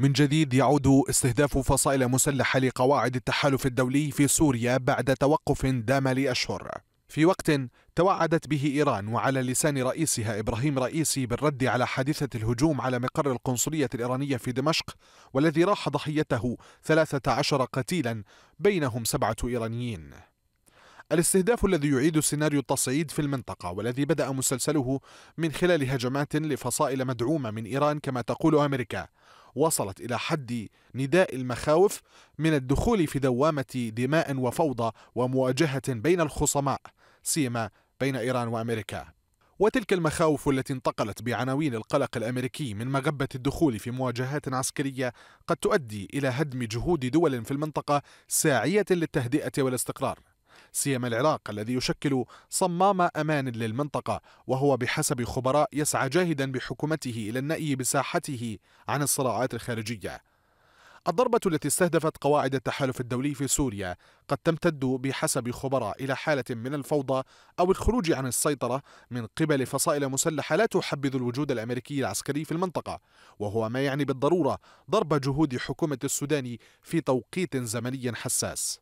من جديد يعود استهداف فصائل مسلحة لقواعد التحالف الدولي في سوريا بعد توقف دام لأشهر في وقت توعدت به إيران وعلى لسان رئيسها إبراهيم رئيسي بالرد على حادثة الهجوم على مقر القنصلية الإيرانية في دمشق والذي راح ضحيته 13 قتيلا بينهم سبعة إيرانيين الاستهداف الذي يعيد سيناريو التصعيد في المنطقة والذي بدأ مسلسله من خلال هجمات لفصائل مدعومة من إيران كما تقول أمريكا وصلت إلى حد نداء المخاوف من الدخول في دوامة دماء وفوضى ومواجهة بين الخصماء سيما بين إيران وأمريكا وتلك المخاوف التي انتقلت بعناوين القلق الامريكي من مغبه الدخول في مواجهات عسكريه قد تؤدي الى هدم جهود دول في المنطقه ساعيه للتهدئه والاستقرار سيما العراق الذي يشكل صمام أمان للمنطقة وهو بحسب خبراء يسعى جاهدا بحكومته إلى النأي بساحته عن الصراعات الخارجية الضربة التي استهدفت قواعد التحالف الدولي في سوريا قد تمتد بحسب خبراء إلى حالة من الفوضى أو الخروج عن السيطرة من قبل فصائل مسلحة لا تحبذ الوجود الأمريكي العسكري في المنطقة وهو ما يعني بالضرورة ضرب جهود حكومة السودان في توقيت زمني حساس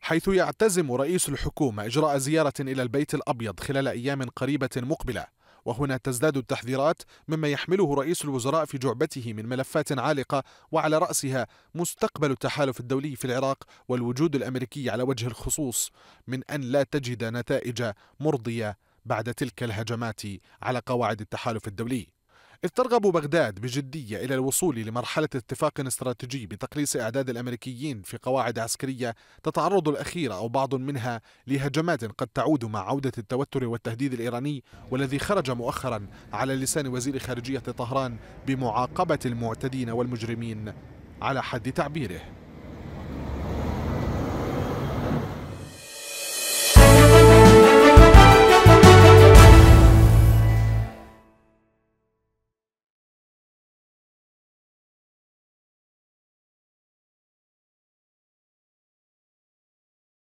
حيث يعتزم رئيس الحكومة إجراء زيارة إلى البيت الأبيض خلال أيام قريبة مقبلة وهنا تزداد التحذيرات مما يحمله رئيس الوزراء في جعبته من ملفات عالقة وعلى رأسها مستقبل التحالف الدولي في العراق والوجود الأمريكي على وجه الخصوص من أن لا تجد نتائج مرضية بعد تلك الهجمات على قواعد التحالف الدولي إذ ترغب بغداد بجدية إلى الوصول لمرحلة اتفاق استراتيجي بتقليص أعداد الأمريكيين في قواعد عسكرية تتعرض الأخيرة أو بعض منها لهجمات قد تعود مع عودة التوتر والتهديد الإيراني والذي خرج مؤخرا على لسان وزير خارجية طهران بمعاقبة المعتدين والمجرمين على حد تعبيره